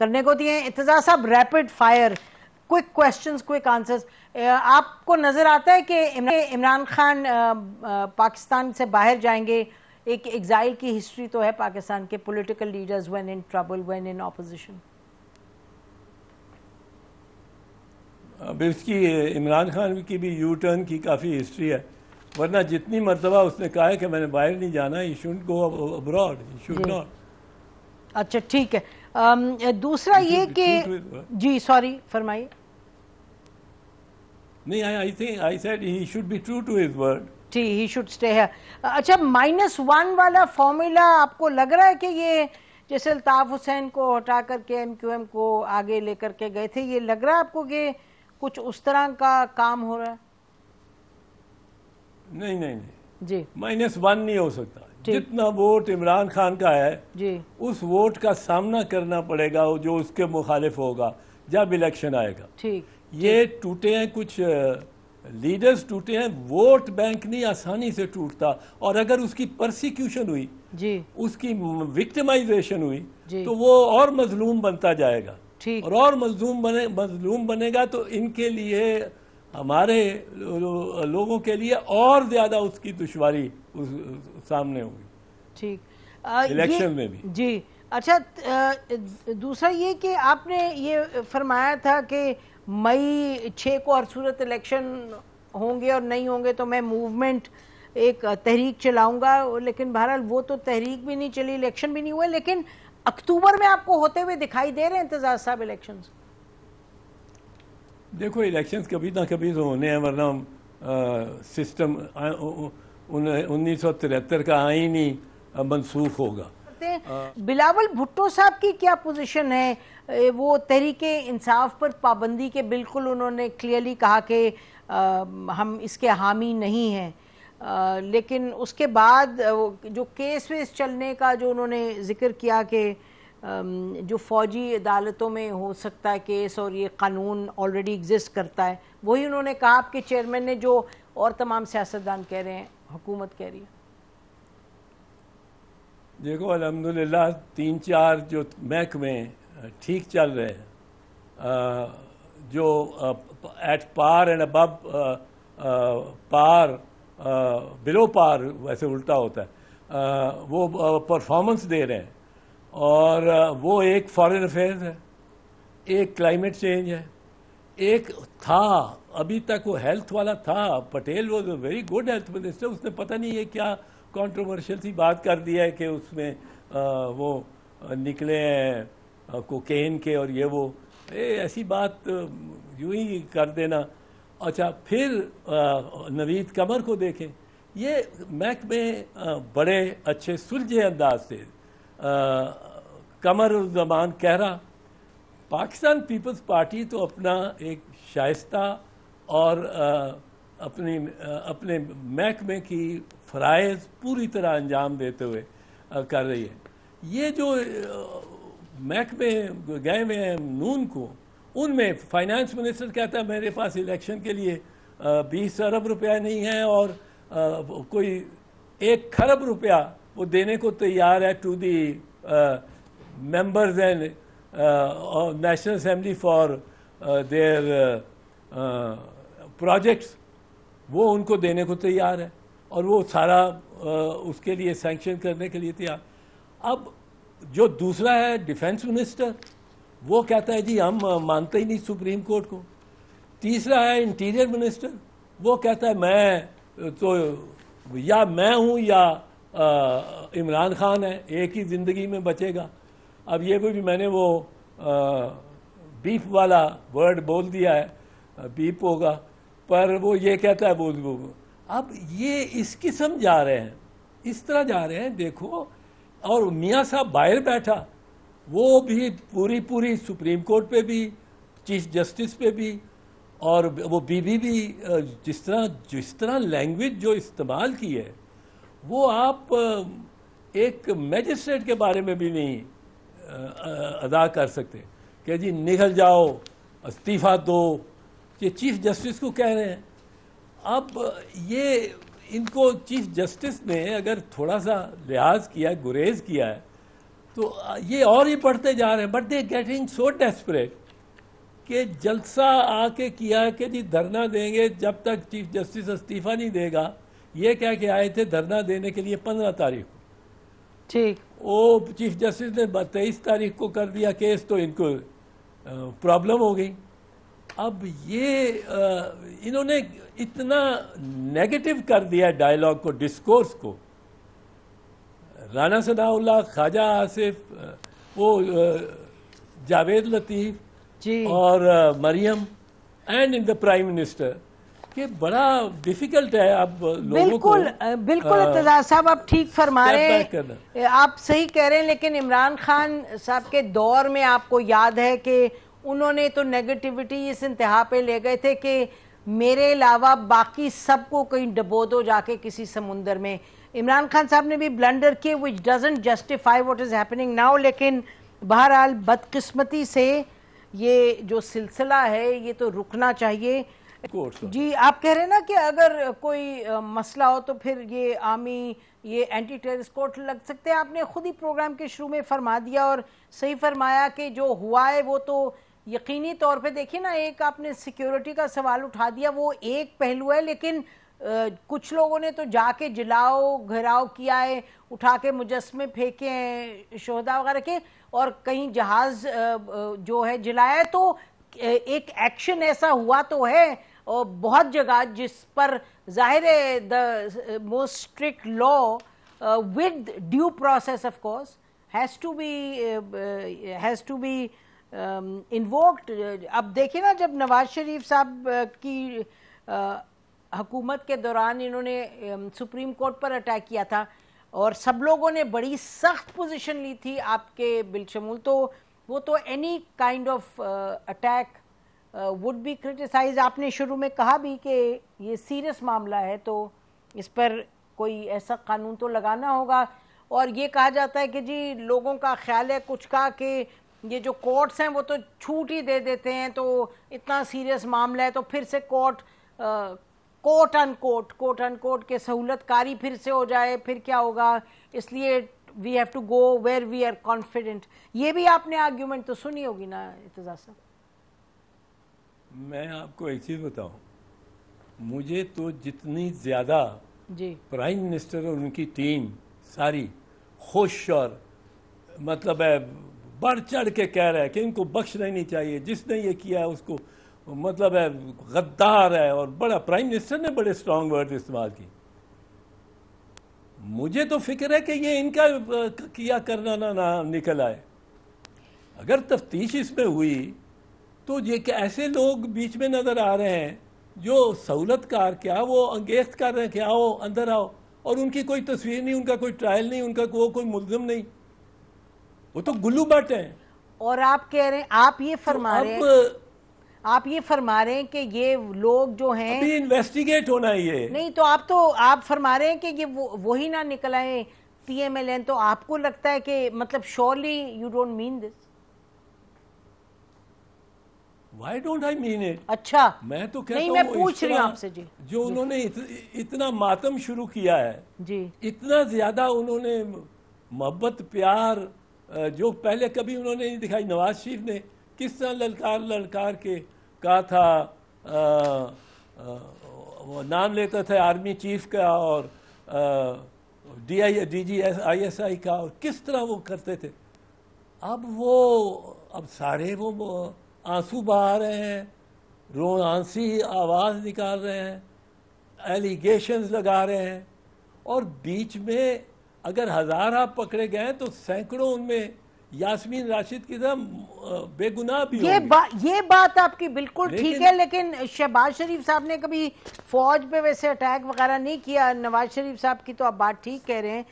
करने को दिए इतजा साहब rapid fire quick question quick answers आपको नज़र आता है कि इमरान खान पाकिस्तान से बाहर जाएंगे एक एग्जाइल की हिस्ट्री तो है पाकिस्तान के political leaders when in trouble when in opposition अब इसकी इमरान खान की भी यू टर्न की काफ़ी हिस्ट्री है वरना जितनी मरतबा उसने कहा है कि मैंने बाहर नहीं जाना you should go abroad you should not अच्छा ठीक है Um, दूसरा ये कि जी सॉरी फरमाइए नहीं I I think I said he should be true to his word ठीक ही शुड स्टे है अच्छा माइनस वन वाला फॉर्मूला आपको लग रहा है कि ये जैसे अल्ताफ हुसैन को हटा करके एम क्यू एम को आगे लेकर के गए थे ये लग रहा है आपको कि कुछ उस तरह का काम हो रहा है नहीं नहीं नहीं जी माइनस वन नहीं हो सकता जितना वोट इमरान खान का है जी उस वोट का सामना करना पड़ेगा जो उसके मुखालिफ होगा जब इलेक्शन आएगा ठीक ये टूटे हैं कुछ लीडर्स टूटे हैं वोट बैंक नहीं आसानी से टूटता और अगर उसकी प्रोसिक्यूशन हुई जी उसकी विक्टिमाइजेशन हुई तो वो और मजलूम बनता जाएगा ठीक और और मजलूम बने मजलूम बनेगा तो इनके लिए हमारे लोगों के लिए और ज्यादा उसकी दुशारी सामने होगी ठीक इलेक्शन में भी जी अच्छा दूसरा ये कि आपने ये फरमाया था कि मई छः को हर सूरत इलेक्शन होंगे और नहीं होंगे तो मैं मूवमेंट एक तहरीक चलाऊंगा लेकिन बहरहाल वो तो तहरीक भी नहीं चली इलेक्शन भी नहीं हुए लेकिन अक्टूबर में आपको होते हुए दिखाई दे रहे हैं इंतजार साहब इलेक्शन देखो इलेक्शंस कभी ना कभी तो होने हैं वरना सिस्टम उन्नीस सौ तिहत्तर का आईन ही मनसूख होगा बिलावल भुट्टो साहब की क्या पोजीशन है वो तहरीक इंसाफ पर पाबंदी के बिल्कुल उन्होंने क्लियरली कहा कि हम इसके हामी नहीं हैं लेकिन उसके बाद जो केस वेस चलने का जो उन्होंने जिक्र किया कि जो फौजी अदालतों में हो सकता है केस और ये कानून ऑलरेडी एग्जिस्ट करता है वही उन्होंने कहा आपके चेयरमैन ने जो और तमाम सियासतदान कह रहे हैं हुकूमत कह रही है देखो अलहमदिल्ला तीन चार जो महकमे ठीक चल रहे हैं जो एट पार एंड अब पार बिलो पार वैसे उल्टा होता है आ, वो परफॉर्मेंस दे रहे हैं और वो एक फॉरेन अफेयर्स है एक क्लाइमेट चेंज है एक था अभी तक वो हेल्थ वाला था पटेल वो वेरी गुड हेल्थ मिनिस्टर उसने पता नहीं ये क्या कंट्रोवर्शियल सी बात कर दिया है कि उसमें आ, वो निकले हैं कोकेन के और ये वो ए, ऐसी बात यूं ही कर देना अच्छा फिर नवीद कमर को देखें ये मैक में बड़े अच्छे सुलझे अंदाज से कमर जमान कह रहा पाकिस्तान पीपल्स पार्टी तो अपना एक शाइस्ता और आ, अपनी आ, अपने महकमे की फरज़ पूरी तरह अंजाम देते हुए आ, कर रही है ये जो महकमे गए हुए हैं नून को उनमें फाइनेंस मिनिस्टर कहता है मेरे पास इलेक्शन के लिए बीस अरब रुपया नहीं है और कोई एक खरब रुपया वो देने को तैयार है to the members and uh, National Assembly for uh, their uh, uh, projects वो उनको देने को तैयार है और वो सारा uh, उसके लिए sanction करने के लिए तैयार अब जो दूसरा है डिफेंस मिनिस्टर वो कहता है जी हम uh, मानते ही नहीं सुप्रीम कोर्ट को तीसरा है इंटीरियर मिनिस्टर वो कहता है मैं तो या मैं हूँ या इमरान खान है एक ही ज़िंदगी में बचेगा अब ये भी मैंने वो बीप वाला वर्ड बोल दिया है बीप होगा पर वो ये कहता है बोल वो अब ये इस किस्म जा रहे हैं इस तरह जा रहे हैं देखो और मियाँ साहब बाहर बैठा वो भी पूरी पूरी सुप्रीम कोर्ट पे भी चीफ जस्टिस पे भी और वो बीबी भी जिस तरह जिस तरह लैंग्वेज जो इस्तेमाल की है वो आप एक मैजिस्ट्रेट के बारे में भी नहीं अदा कर सकते कि जी निकल जाओ इस्तीफ़ा दो ये चीफ जस्टिस को कह रहे हैं अब ये इनको चीफ जस्टिस ने अगर थोड़ा सा लिहाज किया गुरेज किया है तो ये और ही पढ़ते जा रहे हैं but they getting so desperate कि जलसा आके किया कि जी धरना देंगे जब तक चीफ जस्टिस इस्तीफ़ा नहीं देगा ये क्या कि आए थे धरना देने के लिए पंद्रह तारीख को वो चीफ जस्टिस ने तेईस तारीख को कर दिया केस तो इनको प्रॉब्लम हो गई अब ये इन्होंने इतना नेगेटिव कर दिया डायलॉग को डिस्कोर्स को राना सदाउल्ला ख्वाजा आसिफ वो जावेद लतीफ़ और Maryam and in the prime minister कि बड़ा डिफिकल्ट है अब बिल्कुल को, बिल्कुल हाँ। इतजाज साहब आप ठीक फरमा रहे हैं आप सही कह रहे हैं लेकिन इमरान खान साहब के दौर में आपको याद है कि उन्होंने तो नेगेटिविटी इस इंतहा पे ले गए थे कि मेरे अलावा बाकी सबको कहीं डबो दो जाके किसी समुंदर में इमरान खान साहब ने भी ब्लंडर किए which doesn't justify what is happening now लेकिन बहरहाल बदकिस्मती से ये जो सिलसिला है ये तो रुकना चाहिए जी आप कह रहे हैं ना कि अगर कोई मसला हो तो फिर ये आर्मी ये एंटी टेरिस कोर्ट लग सकते हैं आपने खुद ही प्रोग्राम के शुरू में फरमा दिया और सही फरमाया कि जो हुआ है वो तो यकीनी तौर पे देखिए ना एक आपने सिक्योरिटी का सवाल उठा दिया वो एक पहलू है लेकिन आ, कुछ लोगों ने तो जाके जलाओ घराव किया है उठा के मुजस्मे फेंके हैं शहदा वगैरह के और कहीं जहाज जो है जलाया तो एक एक्शन ऐसा हुआ तो है और बहुत जगह जिस पर जाहिर है the most strict law with due process of course has to be has to be invoked अब देखिए ना जब नवाज शरीफ साहब uh, की uh, हकूमत के दौरान इन्होंने um, सुप्रीम कोर्ट पर अटैक किया था और सब लोगों ने बड़ी सख्त पोजीशन ली थी आपके बिलशमूल तो वो तो any kind of attack would be criticised आपने शुरू में कहा भी कि ये सीरियस मामला है तो इस पर कोई ऐसा कानून तो लगाना होगा और ये कहा जाता है कि जी लोगों का ख्याल है कुछ का कि ये जो कोर्ट्स हैं वो तो छूट ही दे देते हैं तो इतना सीरियस मामला है तो फिर से कोर्ट कोर्ट अन कोर्ट कोर्ट अन कोर्ट के सहूलतकारी फिर से हो जाए फिर क्या होगा इसलिए we have to go where we are confident ये भी आपने आर्ग्यूमेंट तो सुनी होगी ना इतजा साहब मैं आपको एक चीज बताऊं मुझे तो जितनी ज्यादा प्राइम मिनिस्टर और उनकी टीम सारी खुश और मतलब है बढ़ चढ़ के कह रहा है कि इनको बख्श नहीं चाहिए जिसने ये किया है उसको मतलब है गद्दार है और बड़ा प्राइम मिनिस्टर ने बड़े स्ट्रांग वर्ड इस्तेमाल किए मुझे तो फिक्र है कि ये इनका किया करना ना ना निकल आए अगर तफ्तीश इसमें हुई तो ये ऐसे लोग बीच में नज़र आ रहे हैं जो सहूलत कार क्या वो अंगेज कर रहे हैं कि आओ अंदर आओ और उनकी कोई तस्वीर नहीं उनका कोई ट्रायल नहीं उनका वो कोई मुलजम नहीं वो तो गुल्लू बट हैं और आप कह रहे हैं आप ये तो फरमा तो रहे हैं आप ये फरमा रहे हैं कि ये लोग जो हैं अभी इन्वेस्टिगेट होना है ये नहीं तो आप तो आप फरमा रहे हैं कि ये वो वही ना निकल आए पीएमएलएन तो आपको लगता है कि मतलब surely you don't mean this Why don't I mean it? अच्छा मैं तो कहता नहीं, मैं पूछ रही आपसे जी जो जी. उन्होंने इत, इतना मातम शुरू किया है जी इतना ज्यादा उन्होंने मोहब्बत प्यार जो पहले कभी उन्होंने नहीं दिखाई नवाज शरीफ ने किस तरह ललकार ललकार के कहा था वो नाम लेता था आर्मी चीफ का और D I D G S I S I का और किस तरह वो करते थे अब वो अब सारे वो, वो आंसू बहा रहे हैं रोणांसी आवाज़ निकाल रहे हैं एलिगेशंस लगा रहे हैं और बीच में अगर हज़ार आप पकड़े गए तो सैकड़ों उनमें यास्मीन राशिद की तरह बेगुनाह भी ये बा, ये बात आपकी बिल्कुल ठीक है लेकिन शहबाज शरीफ साहब ने कभी फौज पे वैसे अटैक वगैरह नहीं किया नवाज शरीफ साहब की तो आप बात ठीक कह रहे हैं